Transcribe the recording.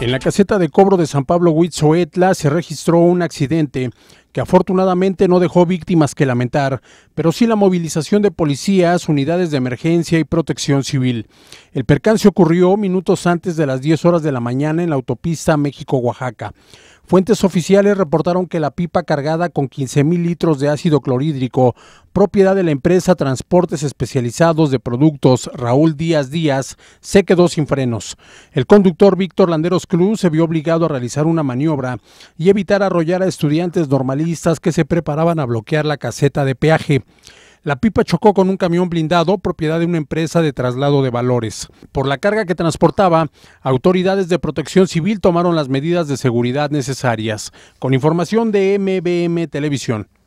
En la caseta de cobro de San Pablo Huitzoetla se registró un accidente que afortunadamente no dejó víctimas que lamentar, pero sí la movilización de policías, unidades de emergencia y protección civil. El percance ocurrió minutos antes de las 10 horas de la mañana en la autopista México-Oaxaca. Fuentes oficiales reportaron que la pipa cargada con 15.000 litros de ácido clorhídrico, propiedad de la empresa Transportes Especializados de Productos Raúl Díaz Díaz, se quedó sin frenos. El conductor Víctor Landeros Cruz se vio obligado a realizar una maniobra y evitar arrollar a estudiantes normalistas que se preparaban a bloquear la caseta de peaje. La pipa chocó con un camión blindado propiedad de una empresa de traslado de valores. Por la carga que transportaba, autoridades de protección civil tomaron las medidas de seguridad necesarias. Con información de MBM Televisión.